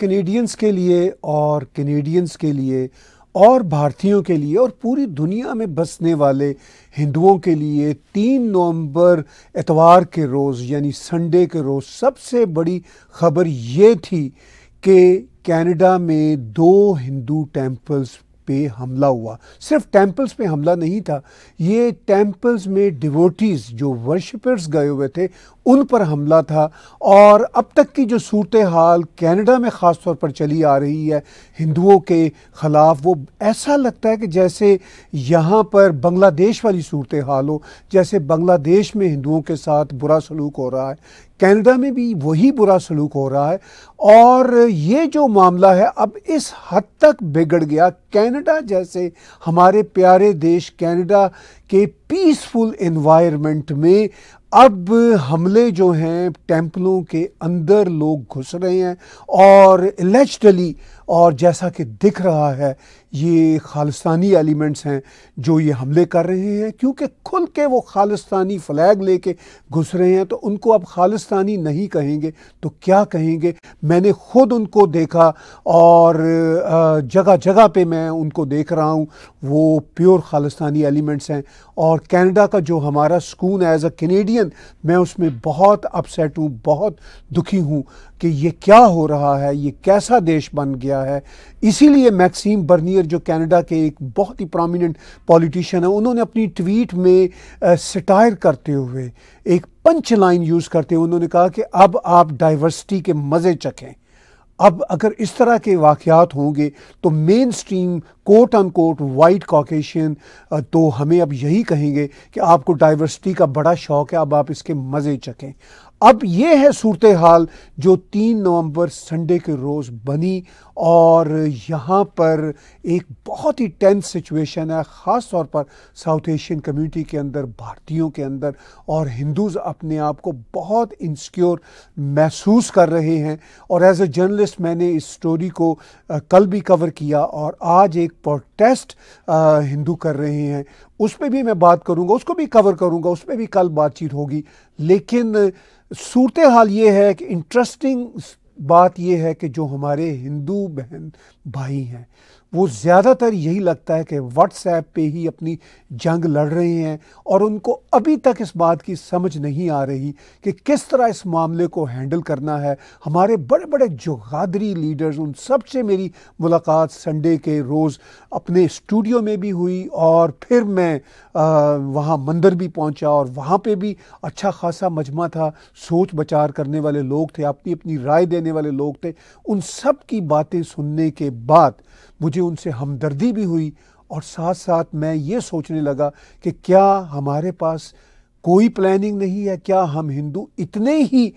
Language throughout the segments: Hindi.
कैनेडियंस के लिए और कैनेडियंस के लिए और भारतीयों के लिए और पूरी दुनिया में बसने वाले हिंदुओं के लिए तीन नवंबर एतवार के रोज़ यानी संडे के रोज़ सबसे बड़ी खबर ये थी कि कनाडा में दो हिंदू टेंपल्स पे हमला हुआ सिर्फ टेंपल्स पे हमला नहीं था ये टेंपल्स में डिवोटीज़ जो वर्शिपर्स गए हुए थे उन पर हमला था और अब तक की जो सूरत हाल कैनेडा में ख़ास तौर पर चली आ रही है हिंदुओं के ख़िलाफ़ वो ऐसा लगता है कि जैसे यहाँ पर बांग्लादेश वाली सूरत हाल हो जैसे बांग्लादेश में हिंदुओं के साथ बुरा सलूक हो रहा है कनाडा में भी वही बुरा सलूक हो रहा है और ये जो मामला है अब इस हद तक बिगड़ गया कनाडा जैसे हमारे प्यारे देश कनाडा के पीसफुल इन्वायरमेंट में अब हमले जो हैं टेम्पलों के अंदर लोग घुस रहे हैं और इलेजडली और जैसा कि दिख रहा है ये खालिस्तानी एलिमेंट्स हैं जो ये हमले कर रहे हैं क्योंकि खुल के वो खालिस्तानी फ्लैग लेके घुस रहे हैं तो उनको अब खालिस्तानी नहीं कहेंगे तो क्या कहेंगे मैंने ख़ुद उनको देखा और जगह जगह पे मैं उनको देख रहा हूँ वो प्योर खालिस्तानी एलिमेंट्स हैं और कनाडा का जो हमारा सुकून एज अ कैनेडियन मैं उसमें बहुत अपसेट हूँ बहुत दुखी हूँ कि ये क्या हो रहा है ये कैसा देश बन गया है इसीलिए मैक्सीम बर्नियर शेर जो कनाडा के एक बहुत ही प्रोमिनेंट पॉलिटिशियन है उन्होंने अपनी ट्वीट में सटायर करते हुए एक पंच लाइन यूज़ करते हुए उन्होंने कहा कि अब आप डाइवर्सिटी के मज़े चखें अब अगर इस तरह के वाकयात होंगे तो mainstream quote unquote white caucasian तो हमें अब यही कहेंगे कि आपको डाइवर्सिटी का बड़ा शौक़ है अब आप इसके मज़े चखें अब ये है सूरत हाल जो तीन नवंबर संडे के रोज़ बनी और यहाँ पर एक बहुत ही टेंस सिचुएशन है ख़ास तौर पर साउथ एशियन कम्युनिटी के अंदर भारतीयों के अंदर और हिंदूज़ अपने आप को बहुत इंसिक्योर महसूस कर रहे हैं और एज ए जर्नलिस्ट मैंने इस स्टोरी को कल भी कवर किया और आज एक प्रोटेस्ट हिंदू कर रहे हैं उस पर भी मैं बात करूँगा उसको भी कवर करूँगा उस पर भी कल बातचीत होगी लेकिन सूरत हाल ये है कि इंटरेस्टिंग बात यह है कि जो हमारे हिंदू बहन भाई हैं वो ज़्यादातर यही लगता है कि व्हाट्सएप पे ही अपनी जंग लड़ रहे हैं और उनको अभी तक इस बात की समझ नहीं आ रही कि किस तरह इस मामले को हैंडल करना है हमारे बड़े बड़े जोगादरी लीडर्स उन सब से मेरी मुलाकात संडे के रोज़ अपने स्टूडियो में भी हुई और फिर मैं वहाँ मंदिर भी पहुँचा और वहाँ पर भी अच्छा खासा मजमा था सोच बचार करने वाले लोग थे अपनी अपनी राय देने वाले लोग थे उन सब की बातें सुनने के बाद मुझे उनसे हमदर्दी भी हुई और साथ साथ मैं ये सोचने लगा कि क्या हमारे पास कोई प्लानिंग नहीं है क्या हम हिंदू इतने ही आ,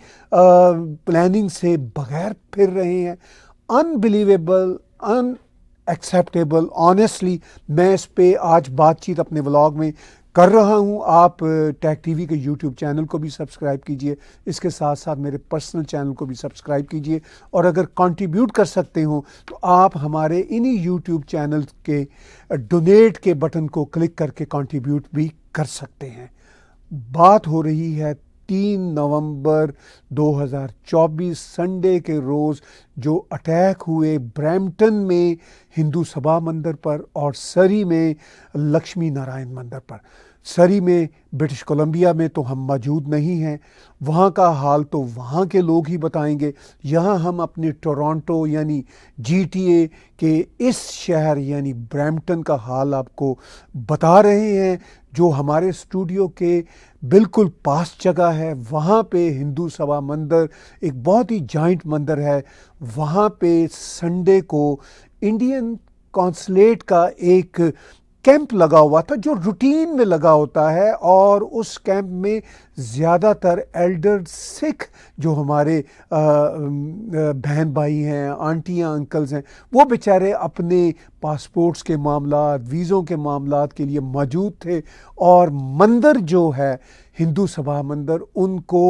प्लानिंग से बगैर फिर रहे हैं अनबिलीवेबल अन एक्सेप्टेबल ऑनेस्टली मैं इस पर आज बातचीत अपने व्लॉग में कर रहा हूँ आप टैग टीवी के यूट्यूब चैनल को भी सब्सक्राइब कीजिए इसके साथ साथ मेरे पर्सनल चैनल को भी सब्सक्राइब कीजिए और अगर कंट्रीब्यूट कर सकते हो तो आप हमारे इन्हीं यूट्यूब चैनल के डोनेट के बटन को क्लिक करके कंट्रीब्यूट भी कर सकते हैं बात हो रही है तीन नवंबर 2024 संडे के रोज़ जो अटैक हुए ब्रैम्पटन में हिंदू सभा मंदिर पर और सरी में लक्ष्मी नारायण मंदिर पर सरी में ब्रिटिश कोलंबिया में तो हम मौजूद नहीं हैं वहाँ का हाल तो वहाँ के लोग ही बताएंगे यहाँ हम अपने टोरंटो यानी जीटीए के इस शहर यानी ब्रैम्पटन का हाल आपको बता रहे हैं जो हमारे स्टूडियो के बिल्कुल पास जगह है वहाँ पे हिंदू सभा मंदिर एक बहुत ही जॉइंट मंदिर है वहाँ पे संडे को इंडियन कॉन्सलेट का एक कैंप लगा हुआ था जो रूटीन में लगा होता है और उस कैंप में ज़्यादातर एल्डर सिख जो हमारे बहन भाई हैं आंटियाँ अंकल्स हैं वो बेचारे अपने पासपोर्ट्स के मामला वीज़ों के मामला के लिए मौजूद थे और मंदिर जो है हिंदू सभा मंदिर उनको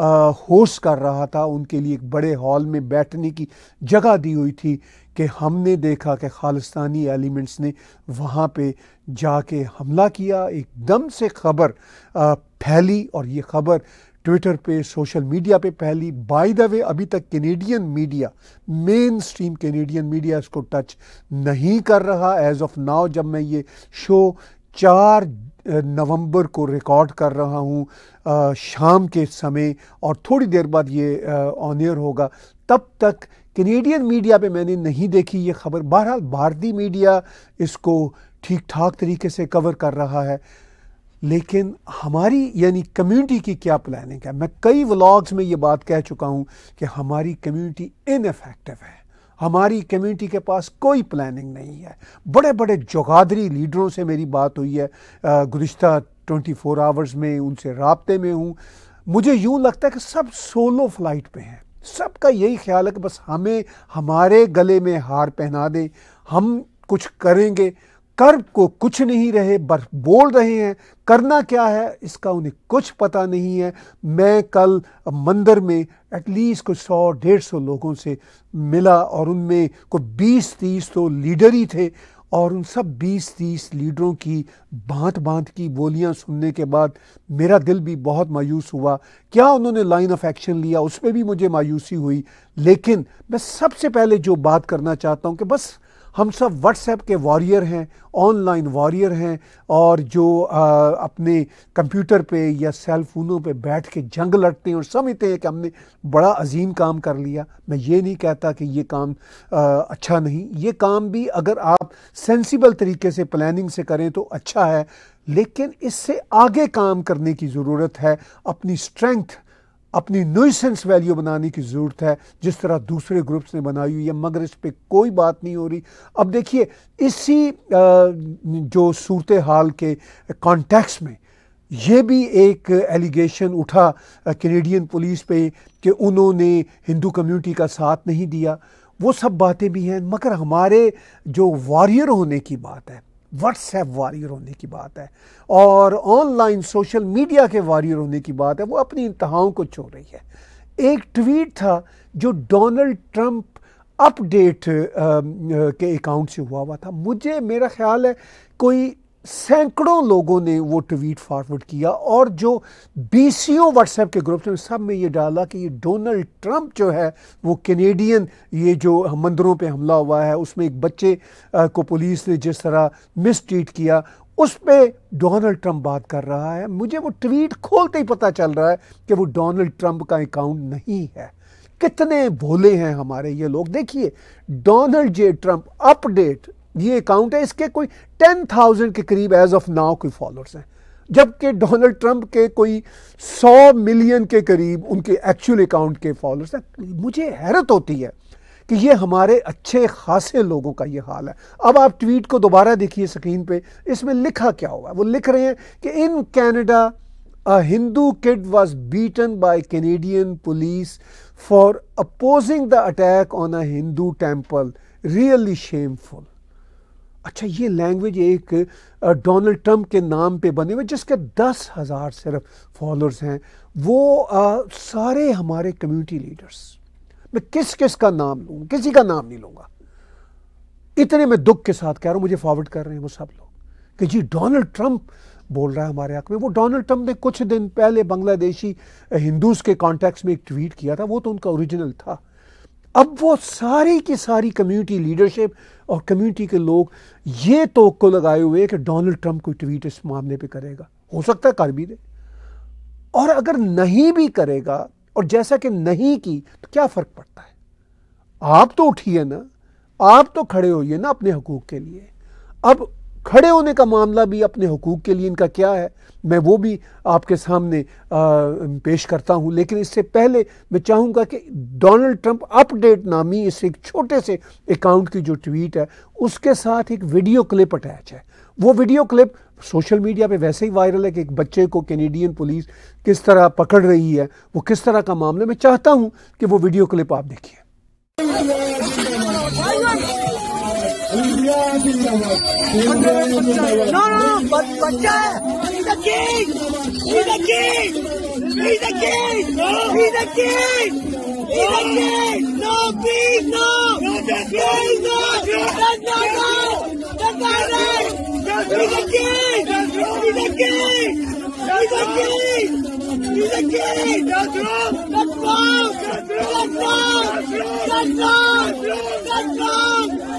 होस्ट कर रहा था उनके लिए एक बड़े हॉल में बैठने की जगह दी हुई थी कि हमने देखा कि खालिस्तानी एलिमेंट्स ने वहाँ पे जाके हमला किया एकदम से खबर फैली और ये खबर ट्विटर पे सोशल मीडिया पे पहली बाय द वे अभी तक Canadian media mainstream Canadian media इसको टच नहीं कर रहा एज ऑफ नाउ जब मैं ये शो चार नवंबर को रिकॉर्ड कर रहा हूँ शाम के समय और थोड़ी देर बाद ये ऑन होगा तब तक कनेडियन मीडिया पे मैंने नहीं देखी ये खबर बहरहाल भारतीय मीडिया इसको ठीक ठाक तरीके से कवर कर रहा है लेकिन हमारी यानी कम्युनिटी की क्या प्लानिंग है मैं कई व्लॉग्स में ये बात कह चुका हूँ कि हमारी कम्युनिटी इनफेक्टिव है हमारी कम्युनिटी के पास कोई प्लानिंग नहीं है बड़े बड़े जोगादरी लीडरों से मेरी बात हुई है गुज्त ट्वेंटी फोर आवर्स में उनसे रबते में हूँ मुझे यूँ लगता है कि सब सोलो फ्लाइट पे हैं सबका यही ख्याल है कि बस हमें हमारे गले में हार पहना दें हम कुछ करेंगे कर को कुछ नहीं रहे बस बोल रहे हैं करना क्या है इसका उन्हें कुछ पता नहीं है मैं कल मंदिर में एटलीस्ट कुछ सौ डेढ़ सौ लोगों से मिला और उनमें कोई बीस तीस तो लीडर ही थे और उन सब बीस तीस लीडरों की बांट बांट की बोलियां सुनने के बाद मेरा दिल भी बहुत मायूस हुआ क्या उन्होंने लाइन ऑफ एक्शन लिया उस पर भी मुझे मायूसी हुई लेकिन मैं सबसे पहले जो बात करना चाहता हूँ कि बस हम सब व्हाट्सएप के वॉरियर हैं ऑनलाइन वॉरियर हैं और जो आ, अपने कंप्यूटर पे या सेल फोनों पे बैठ के जंग लड़ते हैं और समझते हैं कि हमने बड़ा अजीम काम कर लिया मैं ये नहीं कहता कि ये काम आ, अच्छा नहीं ये काम भी अगर आप सेंसिबल तरीके से प्लानिंग से करें तो अच्छा है लेकिन इससे आगे काम करने की ज़रूरत है अपनी स्ट्रेंथ अपनी नोइसेंस वैल्यू बनाने की ज़रूरत है जिस तरह दूसरे ग्रुप्स ने बनाई हुई है मगर इस पर कोई बात नहीं हो रही अब देखिए इसी जो सूरत हाल के कॉन्टेक्स में ये भी एक एलिगेशन उठा कैनेडियन पुलिस पे कि उन्होंने हिंदू कम्युनिटी का साथ नहीं दिया वो सब बातें भी हैं मगर हमारे जो वॉरियर होने की बात है व्हाट्सएप वारियर होने की बात है और ऑनलाइन सोशल मीडिया के वारियर होने की बात है वो अपनी इंतहाओं को छोड़ रही है एक ट्वीट था जो डोनाल्ड ट्रंप अपडेट के अकाउंट से हुआ हुआ था मुझे मेरा ख्याल है कोई सैकड़ों लोगों ने वो ट्वीट फॉरवर्ड किया और जो बी सी ओ व्हाट्सएप के ग्रुप में सब में ये डाला कि ये डोनाल्ड ट्रंप जो है वो कैनेडियन ये जो मंदिरों पे हमला हुआ है उसमें एक बच्चे को पुलिस ने जिस तरह मिस ट्रीट किया उस पर डोनाल्ड ट्रंप बात कर रहा है मुझे वो ट्वीट खोलते ही पता चल रहा है कि वो डोनाल्ड ट्रंप का अकाउंट नहीं है कितने भोले हैं हमारे ये लोग देखिए डोनाल्ड जे ट्रंप अपडेट ये अकाउंट है इसके कोई टेन थाउजेंड के करीब एज ऑफ नाउ कोई फॉलोअर्स हैं जबकि डोनाल्ड ट्रंप के कोई सौ मिलियन के करीब उनके एक्चुअल अकाउंट के फॉलोअर्स हैं मुझे हैरत होती है कि ये हमारे अच्छे खासे लोगों का ये हाल है अब आप ट्वीट को दोबारा देखिए स्क्रीन पे इसमें लिखा क्या हुआ वो लिख रहे हैं कि in Canada a Hindu kid was beaten by Canadian police for opposing the attack on a Hindu temple. Really shameful अच्छा ये लैंग्वेज एक डोनाल्ड ट्रंप के नाम पे बने हुए जिसके दस हज़ार सिर्फ फॉलोअर्स हैं वो आ, सारे हमारे कम्युनिटी लीडर्स मैं किस किस का नाम लूँ किसी का नाम नहीं लूँगा इतने मैं दुख के साथ कह रहा हूँ मुझे फॉरवर्ड कर रहे हैं वो सब लोग कि जी डोनाल्ड ट्रंप बोल रहा है हमारे हक में वो डोनाल्ड ट्रंप ने कुछ दिन पहले बांग्लादेशी हिंदूज के कॉन्टेक्स्ट में एक ट्वीट किया था वो तो उनका ओरिजिनल था अब वो सारी की सारी कम्युनिटी लीडरशिप और कम्युनिटी के लोग ये तो लगाए हुए कि डोनाल्ड ट्रंप कोई ट्वीट इस मामले पे करेगा हो सकता है कर भी दे और अगर नहीं भी करेगा और जैसा कि नहीं की तो क्या फ़र्क पड़ता है आप तो उठिए ना आप तो खड़े होइए ना अपने हकूक़ के लिए अब खड़े होने का मामला भी अपने हकूक़ के लिए इनका क्या है मैं वो भी आपके सामने आ, पेश करता हूँ लेकिन इससे पहले मैं चाहूँगा कि डोनाल्ड ट्रंप अपडेट नामी इस एक छोटे से अकाउंट की जो ट्वीट है उसके साथ एक वीडियो क्लिप अटैच है वो वीडियो क्लिप सोशल मीडिया पे वैसे ही वायरल है कि एक बच्चे को कैनेडियन पुलिस किस तरह पकड़ रही है वो किस तरह का मामला मैं चाहता हूँ कि वो वीडियो क्लिप आप देखिए No, no, no, but, but yeah, he's a king! He's a king! He's a king! No! He's a king! He's a king! No, please, no! Please, no! That's not right! That's not right! He's a king! He's a king! He's a king! He's a king! That's wrong! That's wrong! That's wrong! That's wrong! That's wrong!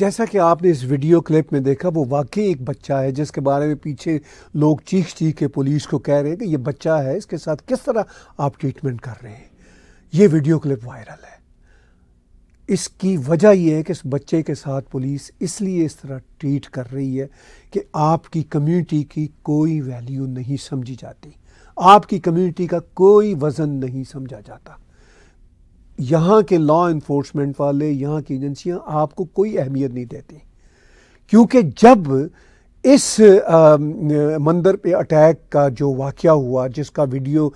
जैसा कि आपने इस वीडियो क्लिप में देखा वो वाकई एक बच्चा है जिसके बारे में पीछे लोग चीख चीख के पुलिस को कह रहे हैं कि ये बच्चा है इसके साथ किस तरह आप ट्रीटमेंट कर रहे हैं ये वीडियो क्लिप वायरल है इसकी वजह यह है कि इस बच्चे के साथ पुलिस इसलिए इस तरह ट्रीट कर रही है कि आपकी कम्युनिटी की कोई वैल्यू नहीं समझी जाती आपकी कम्युनिटी का कोई वज़न नहीं समझा जाता यहाँ के लॉ इन्फोर्समेंट वाले यहाँ की एजेंसियाँ आपको कोई अहमियत नहीं देती क्योंकि जब इस आ, मंदिर पे अटैक का जो वाक़ हुआ जिसका वीडियो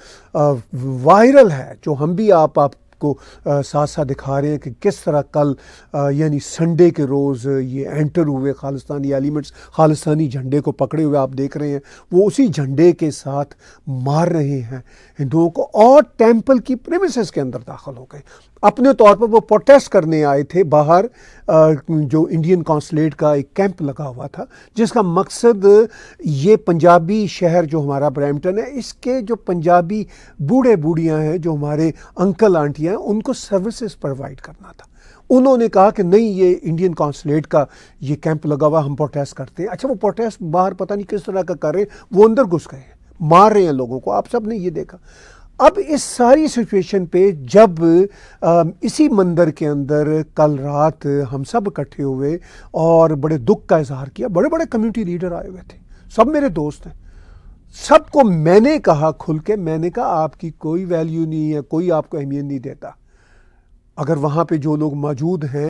वायरल है जो हम भी आप आप आपको साथ साथ दिखा रहे हैं कि किस तरह कल यानी संडे के रोज़ ये एंटर हुए खालिस्तानी एलिमेंट्स खालिस्तानी झंडे को पकड़े हुए आप देख रहे हैं वो उसी झंडे के साथ मार रहे हैं हिंदुओं को और टेम्पल की प्रेमिस के अंदर दाखिल हो गए अपने तौर पर वो प्रोटेस्ट करने आए थे बाहर जो इंडियन कौंसलेट का एक कैंप लगा हुआ था जिसका मकसद ये पंजाबी शहर जो हमारा ब्रैम्पटन है इसके जो पंजाबी बूढ़े बूढ़ियाँ हैं जो हमारे अंकल आंटियाँ हैं उनको सर्विसेज प्रोवाइड करना था उन्होंने कहा कि नहीं ये इंडियन कौंसलेट का ये कैंप लगा हुआ हम प्रोटेस्ट करते हैं अच्छा वो प्रोटेस्ट बाहर पता नहीं किस तरह का कर रहे हैं वो अंदर घुस गए हैं मार रहे हैं लोगों को आप सब ने ये देखा अब इस सारी सिचुएशन पे जब इसी मंदिर के अंदर कल रात हम सब इकट्ठे हुए और बड़े दुख का इजहार किया बड़े बड़े कम्युनिटी लीडर आए हुए थे सब मेरे दोस्त हैं सबको मैंने कहा खुल के मैंने कहा आपकी कोई वैल्यू नहीं है कोई आपको अहमियत नहीं देता अगर वहाँ पे जो लोग मौजूद हैं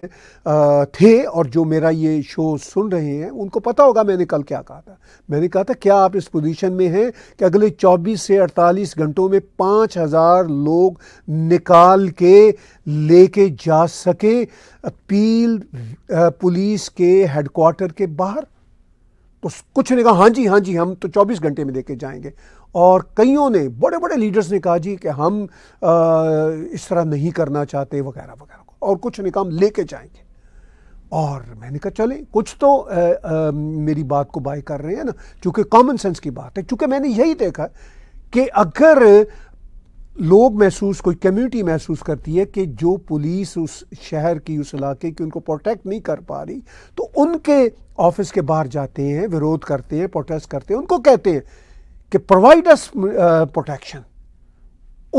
थे और जो मेरा ये शो सुन रहे हैं उनको पता होगा मैंने कल क्या कहा था मैंने कहा था क्या आप इस पोजीशन में हैं कि अगले 24 से 48 घंटों में 5000 लोग निकाल के लेके जा सके अपील पुलिस के हेडकोार्टर के बाहर तो कुछ ने कहा हाँ जी हाँ जी हम तो 24 घंटे में लेके जाएंगे और कईयों ने बड़े बड़े लीडर्स ने कहा जी कि हम आ, इस तरह नहीं करना चाहते वगैरह वगैरह और कुछ निकाम लेके जाएंगे और मैंने कहा चले कुछ तो आ, आ, मेरी बात को बाय कर रहे हैं ना चूँकि कॉमन सेंस की बात है चूँकि मैंने यही देखा कि अगर लोग महसूस कोई कम्युनिटी महसूस करती है कि जो पुलिस उस शहर की उस इलाके की उनको प्रोटेक्ट नहीं कर पा रही तो उनके ऑफिस के बाहर जाते हैं विरोध करते हैं प्रोटेस्ट करते हैं उनको कहते हैं कि प्रोवाइड अस प्रोटेक्शन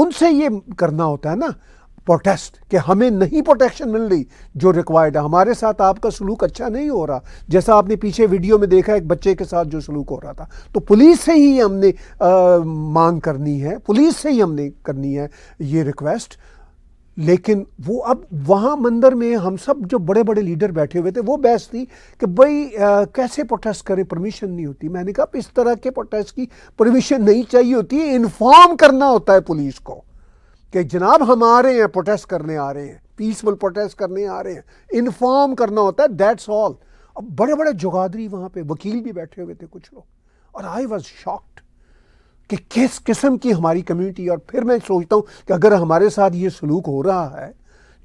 उनसे ये करना होता है ना प्रोटेस्ट कि हमें नहीं प्रोटेक्शन मिल रही जो रिक्वायर्ड है हमारे साथ आपका सलूक अच्छा नहीं हो रहा जैसा आपने पीछे वीडियो में देखा एक बच्चे के साथ जो सलूक हो रहा था तो पुलिस से ही हमने आ, uh, मांग करनी है पुलिस से ही हमने करनी है ये रिक्वेस्ट लेकिन वो अब वहाँ मंदिर में हम सब जो बड़े बड़े लीडर बैठे हुए थे वो बहस थी कि भाई कैसे प्रोटेस्ट करें परमिशन नहीं होती मैंने कहा इस तरह के प्रोटेस्ट की परमिशन नहीं चाहिए होती है इन्फॉर्म करना होता है पुलिस को कि जनाब हम आ रहे हैं प्रोटेस्ट करने आ रहे हैं पीसफुल प्रोटेस्ट करने आ रहे हैं इन्फॉर्म करना होता है दैट्स ऑल अब बड़े बड़े जुगादरी वहाँ पर वकील भी बैठे हुए थे कुछ लोग और आई वॉज शॉक्ड कि किस किस्म की हमारी कम्युनिटी और फिर मैं सोचता हूँ कि अगर हमारे साथ ये सलूक हो रहा है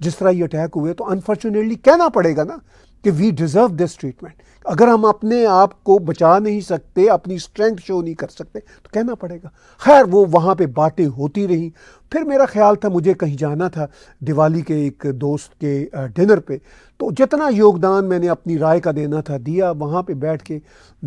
जिस तरह ये अटैक हुए तो अनफॉर्चुनेटली कहना पड़ेगा ना कि वी डिज़र्व दिस ट्रीटमेंट अगर हम अपने आप को बचा नहीं सकते अपनी स्ट्रेंथ शो नहीं कर सकते तो कहना पड़ेगा खैर वो वहाँ पे बातें होती रहीं फिर मेरा ख्याल था मुझे कहीं जाना था दिवाली के एक दोस्त के डिनर पे तो जितना योगदान मैंने अपनी राय का देना था दिया वहाँ पे बैठ के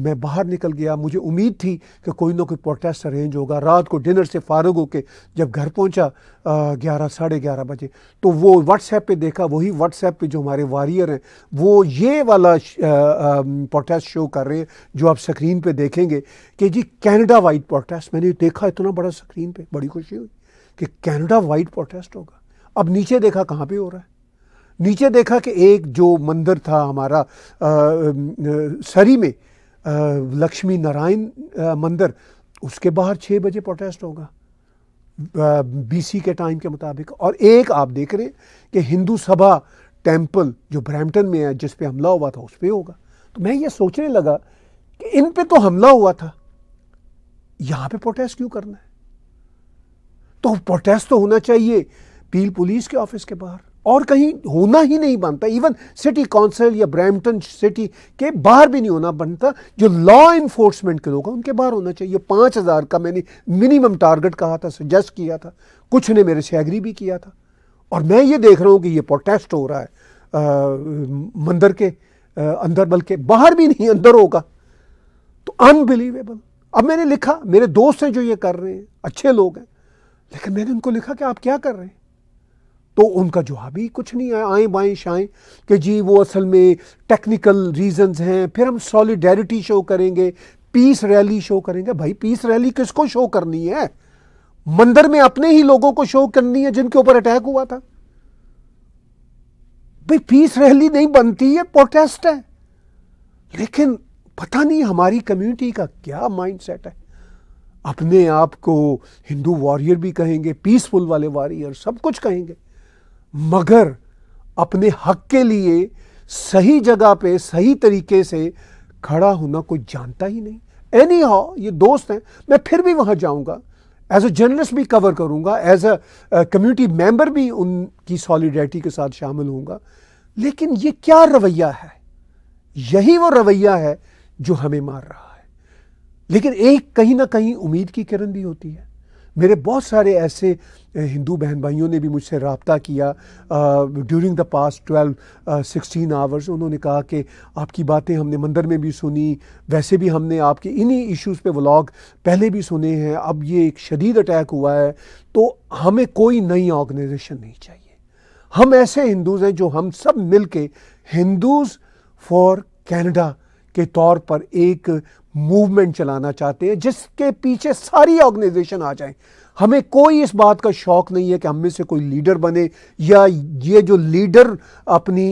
मैं बाहर निकल गया मुझे उम्मीद थी कि कोई ना कोई प्रोटेस्ट अरेंज होगा रात को डिनर से फारग होके जब घर पहुँचा ग्यारह साढ़े ग्यारह बजे तो वो व्हाट्सएप पे देखा वही व्हाट्सएप पे जो हमारे वारियर हैं वो ये वाला आ, आ, प्रोटेस्ट um, शो कर रहे हैं जो आप स्क्रीन पे देखेंगे कि जी कैनेडा वाइड प्रोटेस्ट मैंने देखा इतना बड़ा स्क्रीन पे बड़ी खुशी हुई कि कैनेडा वाइड प्रोटेस्ट होगा अब नीचे देखा कहाँ पे हो रहा है नीचे देखा कि एक जो मंदिर था हमारा आ, सरी में लक्ष्मी नारायण मंदिर उसके बाहर छः बजे प्रोटेस्ट होगा बीसी के टाइम के मुताबिक और एक आप देख रहे हैं कि हिंदू सभा टेम्पल जो ब्रैम्पटन में है जिस पे हमला हुआ था उस पर होगा तो मैं ये सोचने लगा कि इन पे तो हमला हुआ था यहां पे प्रोटेस्ट क्यों करना है तो प्रोटेस्ट तो होना चाहिए पील पुलिस के ऑफिस के बाहर और कहीं होना ही नहीं बनता इवन सिटी काउंसिल या ब्रैमटन सिटी के बाहर भी नहीं होना बनता जो लॉ इन्फोर्समेंट के लोग हैं उनके बाहर होना चाहिए पांच हज़ार का मैंने मिनिमम टारगेट कहा था सजेस्ट किया था कुछ ने मेरे से एग्री भी किया था और मैं ये देख रहा हूं कि ये प्रोटेस्ट हो रहा है आ, मंदिर के अंदर बल्कि बाहर भी नहीं अंदर होगा तो अनबिलीवेबल अब मैंने लिखा मेरे दोस्त हैं जो ये कर रहे हैं अच्छे लोग हैं लेकिन मैंने उनको लिखा कि आप क्या कर रहे हैं तो उनका जवाब ही कुछ नहीं आया आए बाएं शाएं कि जी वो असल में टेक्निकल रीजंस हैं फिर हम सॉलिडेरिटी शो करेंगे पीस रैली शो करेंगे भाई पीस रैली किसको शो करनी है मंदिर में अपने ही लोगों को शो करनी है जिनके ऊपर अटैक हुआ था भाई पीस रैली नहीं बनती है प्रोटेस्ट है लेकिन पता नहीं हमारी कम्युनिटी का क्या माइंडसेट है अपने आप को हिंदू वॉरियर भी कहेंगे पीसफुल वाले वॉरियर सब कुछ कहेंगे मगर अपने हक के लिए सही जगह पे सही तरीके से खड़ा होना कोई जानता ही नहीं एनी हाउ ये दोस्त हैं मैं फिर भी वहां जाऊँगा एज अ जर्नलिस्ट भी कवर करूंगा एज अ कम्युनिटी मेम्बर भी उनकी सॉलिडरिटी के साथ शामिल होऊंगा लेकिन ये क्या रवैया है यही वो रवैया है जो हमें मार रहा है लेकिन एक कहीं ना कहीं उम्मीद की किरण भी होती है मेरे बहुत सारे ऐसे हिंदू बहन भाइयों ने भी मुझसे रबता किया during the past twelve sixteen hours उन्होंने कहा कि आपकी बातें हमने मंदिर में भी सुनी वैसे भी हमने आपके इन्हीं इश्यूज़ पे व्लॉग पहले भी सुने हैं अब ये एक शदीद अटैक हुआ है तो हमें कोई नई ऑर्गेनाइजेशन नहीं चाहिए हम ऐसे हिंदूज़ हैं जो हम सब मिल के हिंदूज़ फॉर कैनेडा के तौर पर एक मूवमेंट चलाना चाहते हैं जिसके पीछे सारी ऑर्गेनाइजेशन आ जाए हमें कोई इस बात का शौक नहीं है कि हम में से कोई लीडर बने या ये जो लीडर अपनी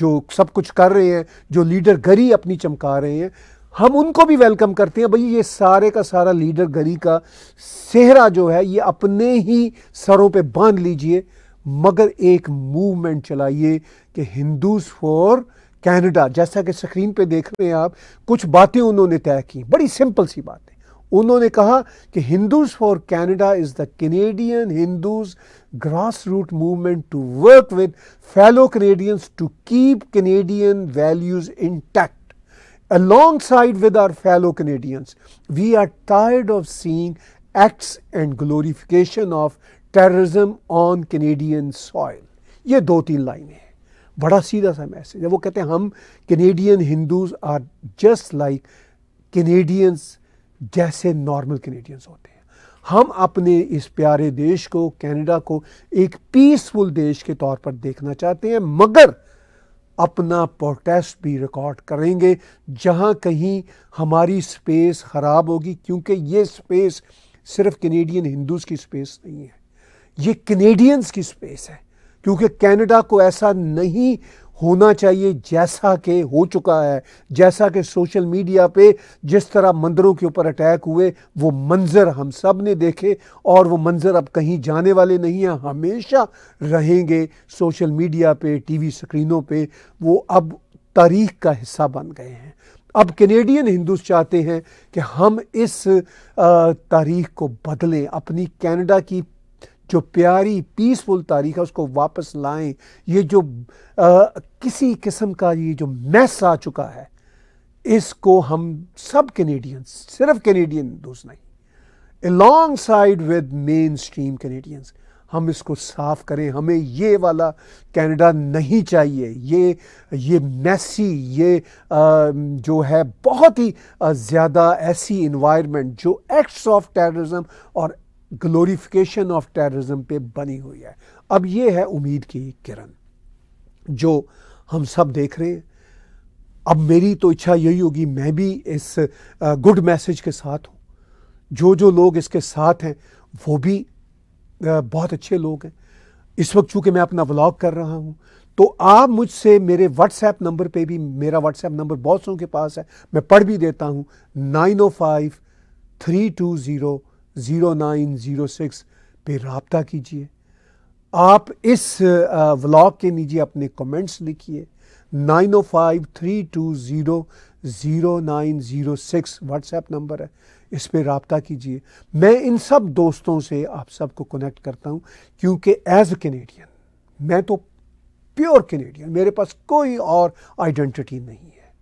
जो सब कुछ कर रहे हैं जो लीडर गरी अपनी चमका रहे हैं हम उनको भी वेलकम करते हैं भाई ये सारे का सारा लीडर गरी का सेहरा जो है ये अपने ही सरों पे बांध लीजिए मगर एक मूवमेंट चलाइए कि हिंदूज फॉर कनाडा जैसा कि स्क्रीन पे देख रहे हैं आप कुछ बातें उन्होंने तय की बड़ी सिंपल सी बातें उन्होंने कहा कि Hindus for Canada is the Canadian Hindus grass root movement to work with fellow Canadians to keep Canadian values intact side with our fellow Canadians, we are tired of seeing acts and glorification of terrorism on Canadian soil. ये दो तीन लाइनें हैं बड़ा सीधा सा मैसेज है वो कहते हैं हम Canadian Hindus are just like Canadians जैसे नॉर्मल कैनेडियंस होते हैं हम अपने इस प्यारे देश को कनाडा को एक पीसफुल देश के तौर पर देखना चाहते हैं मगर अपना प्रोटेस्ट भी रिकॉर्ड करेंगे जहां कहीं हमारी स्पेस ख़राब होगी क्योंकि ये स्पेस सिर्फ कैनेडियन हिंदूज़ की स्पेस नहीं है ये कैनेडियंस की स्पेस है क्योंकि कनाडा को ऐसा नहीं होना चाहिए जैसा कि हो चुका है जैसा कि सोशल मीडिया पे जिस तरह मंदिरों के ऊपर अटैक हुए वो मंज़र हम सब ने देखे और वो मंज़र अब कहीं जाने वाले नहीं हैं हमेशा रहेंगे सोशल मीडिया पे टीवी स्क्रीनों पे वो अब तारीख का हिस्सा बन गए हैं अब कैनेडियन हिंदू चाहते हैं कि हम इस तारीख को बदलें अपनी कनाडा की जो प्यारी पीसफुल तारीख है उसको वापस लाएं ये जो आ, किसी किस्म का ये जो मैस आ चुका है इसको हम सब कैनेडियंस सिर्फ कैनेडियन दोस्त नहीं alongside with mainstream Canadians हम इसको साफ करें हमें ये वाला कनाडा नहीं चाहिए ये ये मैसी ये आ, जो है बहुत ही ज़्यादा ऐसी इन्वायरमेंट जो एक्ट्स ऑफ टेररिज्म और ग्लोरिफिकेशन ऑफ टेररिज्म पे बनी हुई है अब ये है उम्मीद की किरण जो हम सब देख रहे हैं अब मेरी तो इच्छा यही होगी मैं भी इस गुड मैसेज के साथ हूँ जो जो लोग इसके साथ हैं वो भी बहुत अच्छे लोग हैं इस वक्त चूंकि मैं अपना व्लॉग कर रहा हूँ तो आप मुझसे मेरे व्हाट्सएप नंबर पे भी मेरा व्हाट्सएप नंबर बहुत सौ के पास है मैं पढ़ भी देता हूँ nine O five three two zero zero nine zero six पर रबता कीजिए आप इस व्लॉग के नीचे अपने कमेंट्स लिखिए nine O five three two zero zero nine zero six WhatsApp number है इस पर रबता कीजिए मैं इन सब दोस्तों से आप सबको कनेक्ट करता हूँ क्योंकि एज अ कैनेडियन मैं तो प्योर कैनेडियन मेरे पास कोई और आइडेंटिटी नहीं है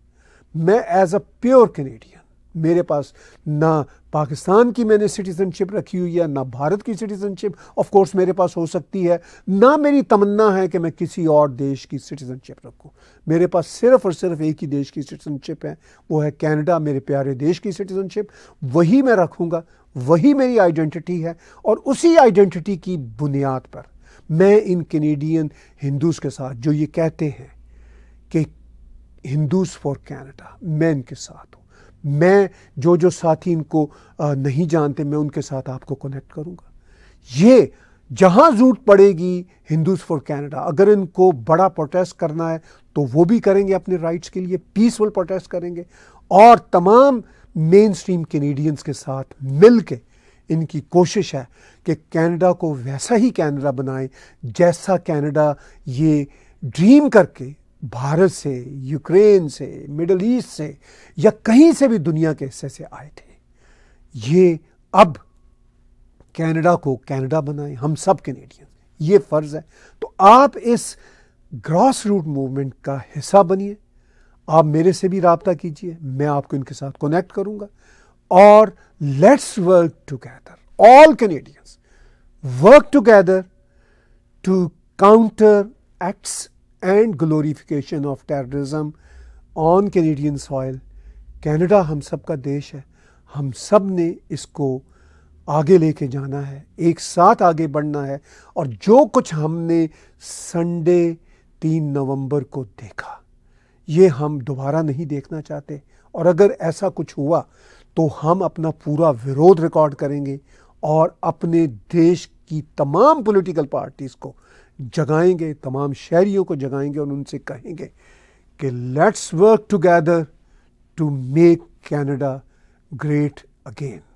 मैं एज अ प्योर कैनेडियन मेरे पास ना पाकिस्तान की मैंने सिटीज़नशिप रखी हुई है ना भारत की सिटीज़नशिप ऑफ कोर्स मेरे पास हो सकती है ना मेरी तमन्ना है कि मैं किसी और देश की सिटीज़नशिप रखूं मेरे पास सिर्फ और सिर्फ एक ही देश की सिटीज़नशिप है वो है कनाडा मेरे प्यारे देश की सिटीज़नशिप वही मैं रखूँगा वही मेरी आइडेंटिटी है और उसी आइडेंटिटी की बुनियाद पर मैं इन कैनेडियन हिंदूज़ के साथ जो ये कहते हैं कि हिंदूज़ फॉर कैनेडा मैं इनके साथ हूँ मैं जो जो साथी इनको नहीं जानते मैं उनके साथ आपको कनेक्ट करूँगा ये जहाँ जरूरत पड़ेगी हिंदूज फॉर कनाडा अगर इनको बड़ा प्रोटेस्ट करना है तो वो भी करेंगे अपने राइट्स के लिए पीसफुल प्रोटेस्ट करेंगे और तमाम मेन स्ट्रीम कैनेडियंस के साथ मिल के इनकी कोशिश है कि कनाडा को वैसा ही कनाडा बनाएं जैसा कनाडा ये ड्रीम करके भारत से यूक्रेन से मिडल ईस्ट से या कहीं से भी दुनिया के हिस्से से आए थे ये अब कनाडा को कनाडा बनाए हम सब कैनेडियन ये फ़र्ज़ है तो आप इस ग्रॉस रूट मूवमेंट का हिस्सा बनिए आप मेरे से भी रबता कीजिए मैं आपको इनके साथ कनेक्ट करूंगा और let's work together all Canadians work together to counter acts and glorification of terrorism on Canadian soil. Canada हम सब का देश है हम सब ने इसको आगे लेके जाना है एक साथ आगे बढ़ना है और जो कुछ हमने संडे तीन नवंबर को देखा ये हम दोबारा नहीं देखना चाहते और अगर ऐसा कुछ हुआ तो हम अपना पूरा विरोध रिकॉर्ड करेंगे और अपने देश की तमाम पॉलिटिकल पार्टीज़ को जगाएंगे तमाम शहरीों को जगाएंगे और उनसे कहेंगे कि let's work together to make Canada great again